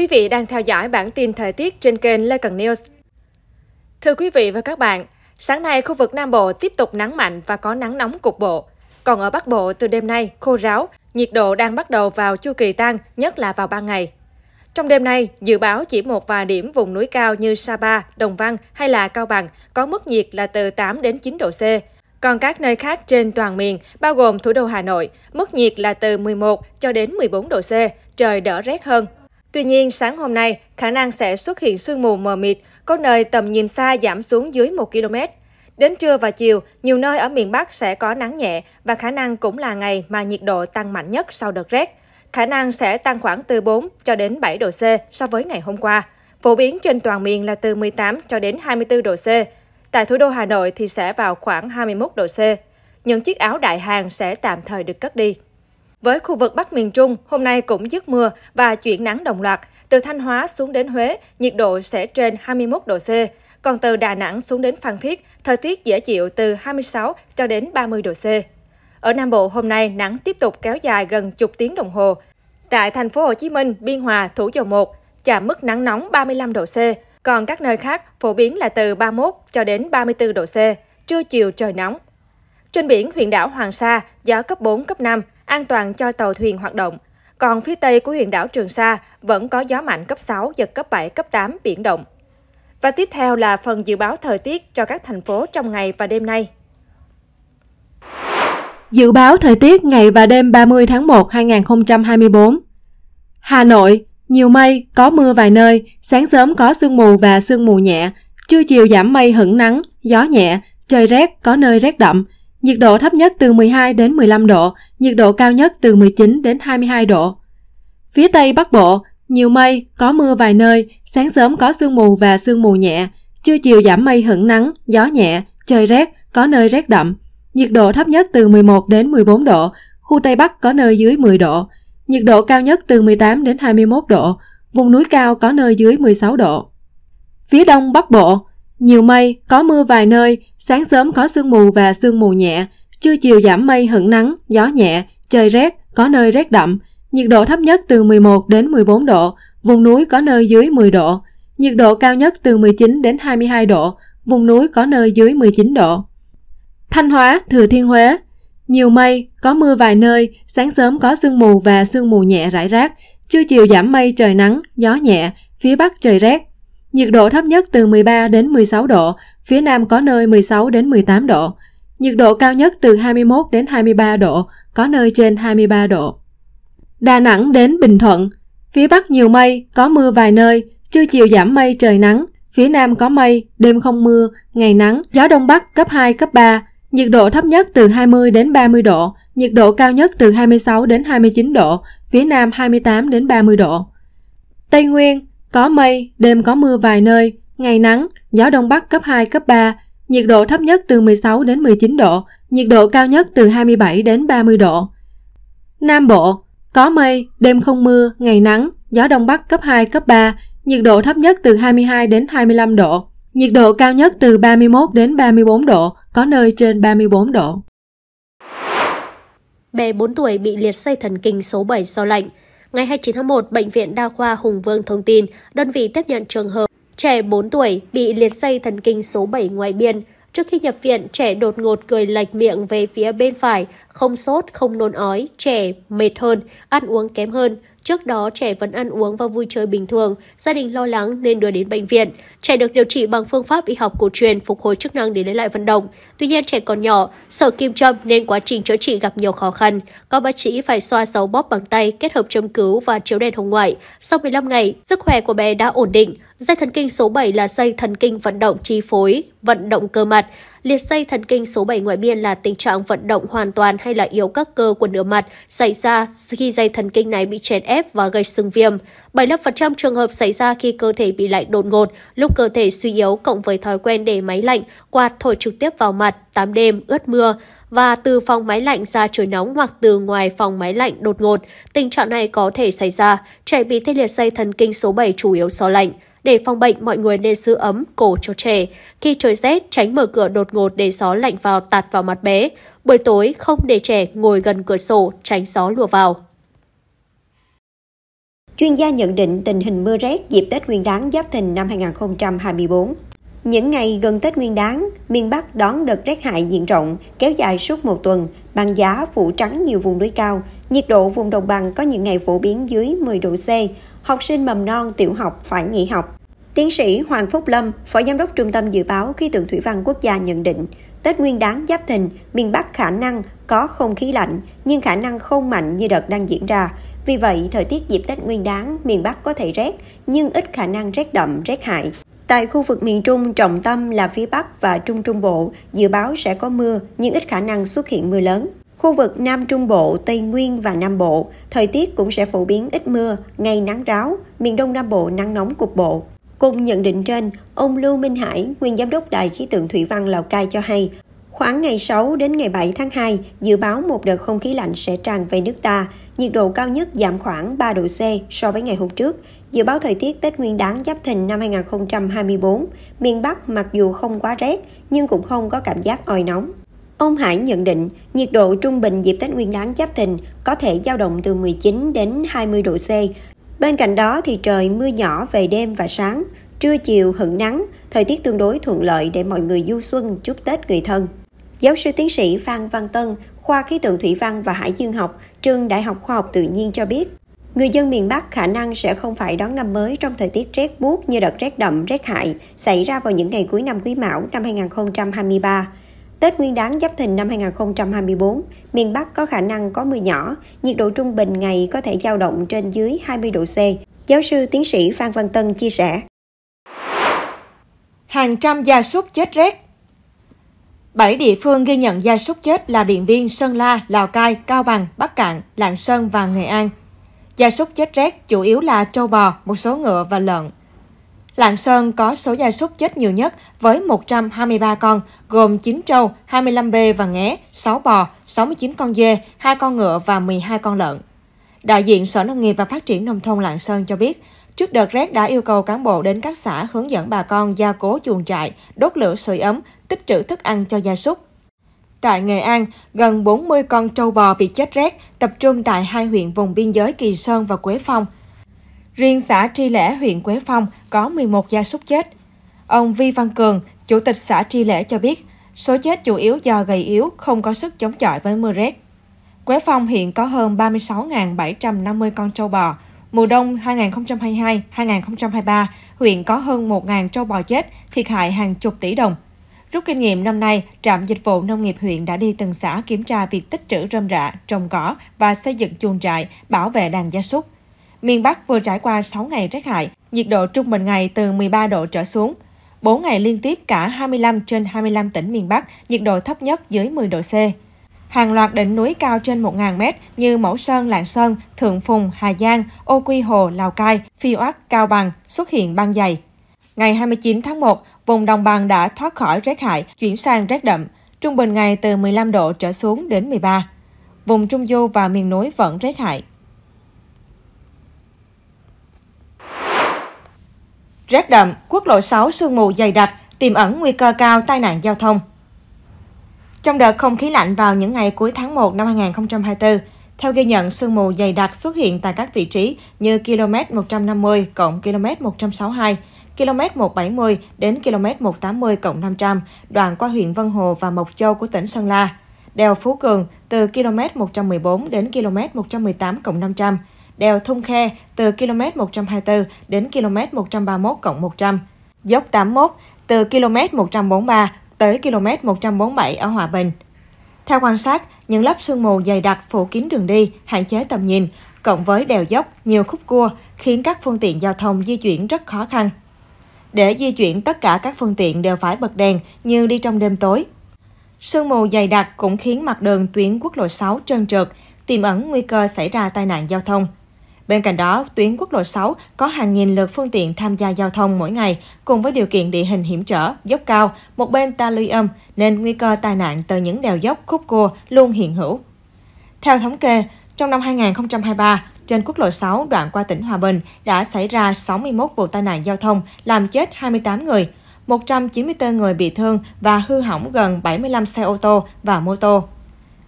Quý vị đang theo dõi bản tin thời tiết trên kênh Lê Cần News. Thưa quý vị và các bạn, sáng nay khu vực Nam Bộ tiếp tục nắng mạnh và có nắng nóng cục bộ. Còn ở Bắc Bộ từ đêm nay khô ráo, nhiệt độ đang bắt đầu vào chu kỳ tăng, nhất là vào ban ngày. Trong đêm nay, dự báo chỉ một vài điểm vùng núi cao như Sapa, Đồng Văn hay là Cao Bằng có mức nhiệt là từ 8 đến 9 độ C. Còn các nơi khác trên toàn miền, bao gồm thủ đô Hà Nội, mức nhiệt là từ 11 cho đến 14 độ C, trời đỡ rét hơn Tuy nhiên, sáng hôm nay, khả năng sẽ xuất hiện sương mù mờ mịt, có nơi tầm nhìn xa giảm xuống dưới 1 km. Đến trưa và chiều, nhiều nơi ở miền Bắc sẽ có nắng nhẹ và khả năng cũng là ngày mà nhiệt độ tăng mạnh nhất sau đợt rét. Khả năng sẽ tăng khoảng từ 4 cho đến 7 độ C so với ngày hôm qua. Phổ biến trên toàn miền là từ 18 cho đến 24 độ C. Tại thủ đô Hà Nội thì sẽ vào khoảng 21 độ C. Những chiếc áo đại hàng sẽ tạm thời được cất đi. Với khu vực Bắc miền Trung, hôm nay cũng dứt mưa và chuyển nắng đồng loạt. Từ Thanh Hóa xuống đến Huế, nhiệt độ sẽ trên 21 độ C. Còn từ Đà Nẵng xuống đến Phan Thiết, thời tiết dễ chịu từ 26 cho đến 30 độ C. Ở Nam Bộ hôm nay, nắng tiếp tục kéo dài gần chục tiếng đồng hồ. Tại thành phố Hồ Chí Minh, Biên Hòa, Thủ Dầu Một, chạm mức nắng nóng 35 độ C. Còn các nơi khác phổ biến là từ 31 cho đến 34 độ C, trưa chiều trời nóng. Trên biển, huyện đảo Hoàng Sa, gió cấp 4, cấp 5, an toàn cho tàu thuyền hoạt động. Còn phía tây của huyện đảo Trường Sa vẫn có gió mạnh cấp 6, giật cấp 7, cấp 8, biển động. Và tiếp theo là phần dự báo thời tiết cho các thành phố trong ngày và đêm nay. Dự báo thời tiết ngày và đêm 30 tháng 1 2024 Hà Nội, nhiều mây, có mưa vài nơi, sáng sớm có sương mù và sương mù nhẹ, trưa chiều giảm mây hửng nắng, gió nhẹ, trời rét, có nơi rét đậm, Nhiệt độ thấp nhất từ 12 đến 15 độ, nhiệt độ cao nhất từ 19 đến 22 độ. Phía Tây Bắc Bộ, nhiều mây, có mưa vài nơi, sáng sớm có sương mù và sương mù nhẹ, trưa chiều giảm mây hửng nắng, gió nhẹ, trời rét, có nơi rét đậm. Nhiệt độ thấp nhất từ 11 đến 14 độ, khu Tây Bắc có nơi dưới 10 độ. Nhiệt độ cao nhất từ 18 đến 21 độ, vùng núi cao có nơi dưới 16 độ. Phía Đông Bắc Bộ, nhiều mây, có mưa vài nơi, Sáng sớm có sương mù và sương mù nhẹ, trưa chiều giảm mây hửng nắng, gió nhẹ, trời rét, có nơi rét đậm. Nhiệt độ thấp nhất từ 11 đến 14 độ, vùng núi có nơi dưới 10 độ. Nhiệt độ cao nhất từ 19 đến 22 độ, vùng núi có nơi dưới 19 độ. Thanh Hóa, Thừa Thiên Huế Nhiều mây, có mưa vài nơi, sáng sớm có sương mù và sương mù nhẹ rải rác, trưa chiều giảm mây trời nắng, gió nhẹ, phía Bắc trời rét. Nhiệt độ thấp nhất từ 13 đến 16 độ, phía Nam có nơi 16 đến 18 độ, nhiệt độ cao nhất từ 21 đến 23 độ, có nơi trên 23 độ. Đà Nẵng đến Bình Thuận, phía Bắc nhiều mây, có mưa vài nơi, trưa chiều giảm mây trời nắng, phía Nam có mây, đêm không mưa, ngày nắng, gió Đông Bắc cấp 2, cấp 3, nhiệt độ thấp nhất từ 20 đến 30 độ, nhiệt độ cao nhất từ 26 đến 29 độ, phía Nam 28 đến 30 độ. Tây Nguyên, có mây, đêm có mưa vài nơi, Ngày nắng, gió đông bắc cấp 2, cấp 3, nhiệt độ thấp nhất từ 16 đến 19 độ, nhiệt độ cao nhất từ 27 đến 30 độ. Nam Bộ, có mây, đêm không mưa, ngày nắng, gió đông bắc cấp 2, cấp 3, nhiệt độ thấp nhất từ 22 đến 25 độ, nhiệt độ cao nhất từ 31 đến 34 độ, có nơi trên 34 độ. Bé 4 tuổi bị liệt dây thần kinh số 7 do lạnh. Ngày 29 tháng 1, Bệnh viện Đa khoa Hùng Vương thông tin, đơn vị tiếp nhận trường hợp Trẻ 4 tuổi bị liệt dây thần kinh số 7 ngoài biên. Trước khi nhập viện, trẻ đột ngột cười lệch miệng về phía bên phải, không sốt, không nôn ói, trẻ mệt hơn, ăn uống kém hơn. Trước đó, trẻ vẫn ăn uống và vui chơi bình thường, gia đình lo lắng nên đưa đến bệnh viện. Trẻ được điều trị bằng phương pháp y học cổ truyền phục hồi chức năng để lấy lại vận động. Tuy nhiên trẻ còn nhỏ, sợ kim châm nên quá trình chữa trị gặp nhiều khó khăn. Các bác sĩ phải xoa sáu bóp bằng tay kết hợp châm cứu và chiếu đèn hồng ngoại. Sau 15 ngày, sức khỏe của bé đã ổn định. Dây thần kinh số 7 là dây thần kinh vận động chi phối, vận động cơ mặt. Liệt dây thần kinh số 7 ngoại biên là tình trạng vận động hoàn toàn hay là yếu các cơ của nửa mặt xảy ra khi dây thần kinh này bị chèn ép và gây sưng viêm. 75% trường hợp xảy ra khi cơ thể bị lạnh đột ngột, lúc cơ thể suy yếu cộng với thói quen để máy lạnh, quạt thổi trực tiếp vào mặt quạt, tắm đêm, ướt mưa và từ phòng máy lạnh ra trời nóng hoặc từ ngoài phòng máy lạnh đột ngột, tình trạng này có thể xảy ra. Trẻ bị tê liệt dây thần kinh số 7 chủ yếu do lạnh. Để phòng bệnh, mọi người nên giữ ấm, cổ cho trẻ. Khi trời rét, tránh mở cửa đột ngột để gió lạnh vào tạt vào mặt bé. Buổi tối, không để trẻ ngồi gần cửa sổ, tránh gió lùa vào. Chuyên gia nhận định tình hình mưa rét dịp Tết Nguyên đán Giáp Thìn năm 2024. Những ngày gần Tết Nguyên đáng, miền Bắc đón đợt rét hại diện rộng, kéo dài suốt một tuần, băng giá phủ trắng nhiều vùng núi cao. Nhiệt độ vùng đồng bằng có những ngày phổ biến dưới 10 độ C, học sinh mầm non tiểu học phải nghỉ học. Tiến sĩ Hoàng Phúc Lâm, Phó Giám đốc Trung tâm Dự báo Khí tượng Thủy văn Quốc gia nhận định, Tết Nguyên đáng Giáp Thìn, miền Bắc khả năng có không khí lạnh, nhưng khả năng không mạnh như đợt đang diễn ra. Vì vậy, thời tiết dịp Tết Nguyên đáng, miền Bắc có thể rét, nhưng ít khả năng rét đậm, rét hại. Tại khu vực miền Trung, trọng tâm là phía Bắc và Trung Trung Bộ, dự báo sẽ có mưa nhưng ít khả năng xuất hiện mưa lớn. Khu vực Nam Trung Bộ, Tây Nguyên và Nam Bộ, thời tiết cũng sẽ phổ biến ít mưa, ngày nắng ráo, miền Đông Nam Bộ nắng nóng cục bộ. Cùng nhận định trên, ông Lưu Minh Hải, nguyên giám đốc Đài khí tượng thủy văn Lào Cai cho hay, Khoảng ngày 6 đến ngày 7 tháng 2, dự báo một đợt không khí lạnh sẽ tràn về nước ta, nhiệt độ cao nhất giảm khoảng 3 độ C so với ngày hôm trước. Dự báo thời tiết Tết Nguyên đáng Giáp Thìn năm 2024, miền Bắc mặc dù không quá rét nhưng cũng không có cảm giác oi nóng. Ông Hải nhận định, nhiệt độ trung bình dịp Tết Nguyên đáng Giáp Thìn có thể dao động từ 19 đến 20 độ C. Bên cạnh đó thì trời mưa nhỏ về đêm và sáng, trưa chiều hửng nắng, thời tiết tương đối thuận lợi để mọi người du xuân chúc Tết người thân. Giáo sư tiến sĩ Phan Văn Tân, khoa khí tượng thủy văn và hải dương học, trường Đại học Khoa học Tự nhiên cho biết, người dân miền Bắc khả năng sẽ không phải đón năm mới trong thời tiết rét buốt như đợt rét đậm, rét hại xảy ra vào những ngày cuối năm Quý Mão năm 2023. Tết Nguyên đáng Giáp Thìn năm 2024, miền Bắc có khả năng có mưa nhỏ, nhiệt độ trung bình ngày có thể dao động trên dưới 20 độ C. Giáo sư tiến sĩ Phan Văn Tân chia sẻ. Hàng trăm gia súc chết rét, 7 địa phương ghi nhận gia súc chết là Điện Biên, Sơn La, Lào Cai, Cao Bằng, Bắc Cạn, Lạng Sơn và Nghệ An. Gia súc chết rét chủ yếu là trâu bò, một số ngựa và lợn. Lạng Sơn có số gia súc chết nhiều nhất với 123 con, gồm 9 trâu, 25 bê và nghé, 6 bò, 69 con dê, 2 con ngựa và 12 con lợn. Đại diện Sở Nông nghiệp và Phát triển Nông thôn Lạng Sơn cho biết, Trước đợt rét đã yêu cầu cán bộ đến các xã hướng dẫn bà con gia cố chuồng trại, đốt lửa sưởi ấm, tích trữ thức ăn cho gia súc. Tại Nghệ An, gần 40 con trâu bò bị chết rét, tập trung tại hai huyện vùng biên giới Kỳ Sơn và Quế Phong. Riêng xã Tri Lễ, huyện Quế Phong có 11 gia súc chết. Ông Vi Văn Cường, Chủ tịch xã Tri Lễ cho biết, số chết chủ yếu do gầy yếu, không có sức chống chọi với mưa rét. Quế Phong hiện có hơn 36.750 con trâu bò, Mùa đông 2022-2023, huyện có hơn 1.000 trâu bò chết, thiệt hại hàng chục tỷ đồng. Rút kinh nghiệm năm nay, trạm dịch vụ nông nghiệp huyện đã đi từng xã kiểm tra việc tích trữ rơm rạ, trồng cỏ và xây dựng chuồng trại, bảo vệ đàn gia súc. Miền Bắc vừa trải qua 6 ngày rét hại, nhiệt độ trung bình ngày từ 13 độ trở xuống. 4 ngày liên tiếp cả 25 trên 25 tỉnh miền Bắc, nhiệt độ thấp nhất dưới 10 độ C. Hàng loạt đỉnh núi cao trên 1.000 m như Mẫu Sơn, Lạng Sơn, Thượng Phùng, Hà Giang, Ô Quy Hồ, Lào Cai, Phi Oát, Cao Bằng xuất hiện băng dày. Ngày 29 tháng 1, vùng đồng bằng đã thoát khỏi rét hại, chuyển sang rét đậm, trung bình ngày từ 15 độ trở xuống đến 13. Vùng Trung Du và miền núi vẫn rét hại. Rét đậm, quốc lộ 6 sương mù dày đặc, tiềm ẩn nguy cơ cao tai nạn giao thông. Trong đợt không khí lạnh vào những ngày cuối tháng 1 năm 2024, theo ghi nhận, sương mù dày đặc xuất hiện tại các vị trí như km 150 cộng km 162, km 170 đến km 180 cộng 500, đoạn qua huyện Vân Hồ và Mộc Châu của tỉnh Sơn La. Đèo Phú Cường từ km 114 đến km 118 cộng 500, đèo Thung Khe từ km 124 đến km 131 cộng 100, dốc 81 từ km 143 tới km 147 ở Hòa Bình. Theo quan sát, những lớp sương mù dày đặc phủ kín đường đi, hạn chế tầm nhìn, cộng với đèo dốc, nhiều khúc cua, khiến các phương tiện giao thông di chuyển rất khó khăn. Để di chuyển, tất cả các phương tiện đều phải bật đèn như đi trong đêm tối. Sương mù dày đặc cũng khiến mặt đường tuyến quốc lộ 6 trơn trượt, tiềm ẩn nguy cơ xảy ra tai nạn giao thông. Bên cạnh đó, tuyến quốc lộ 6 có hàng nghìn lượt phương tiện tham gia giao thông mỗi ngày, cùng với điều kiện địa hình hiểm trở, dốc cao, một bên ta luy âm, nên nguy cơ tai nạn từ những đèo dốc khúc cua luôn hiện hữu. Theo thống kê, trong năm 2023, trên quốc lộ 6 đoạn qua tỉnh Hòa Bình đã xảy ra 61 vụ tai nạn giao thông, làm chết 28 người, 194 người bị thương và hư hỏng gần 75 xe ô tô và mô tô.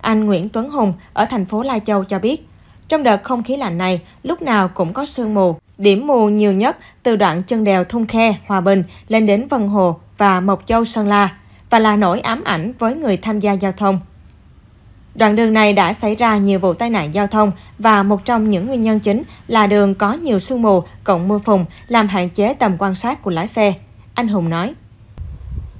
Anh Nguyễn Tuấn Hùng ở thành phố Lai Châu cho biết, trong đợt không khí lạnh này, lúc nào cũng có sương mù. Điểm mù nhiều nhất từ đoạn chân đèo Thung Khe, Hòa Bình lên đến Vân Hồ và Mộc Châu, Sơn La và là nỗi ám ảnh với người tham gia giao thông. Đoạn đường này đã xảy ra nhiều vụ tai nạn giao thông và một trong những nguyên nhân chính là đường có nhiều sương mù cộng mưa phùn làm hạn chế tầm quan sát của lái xe. Anh Hùng nói.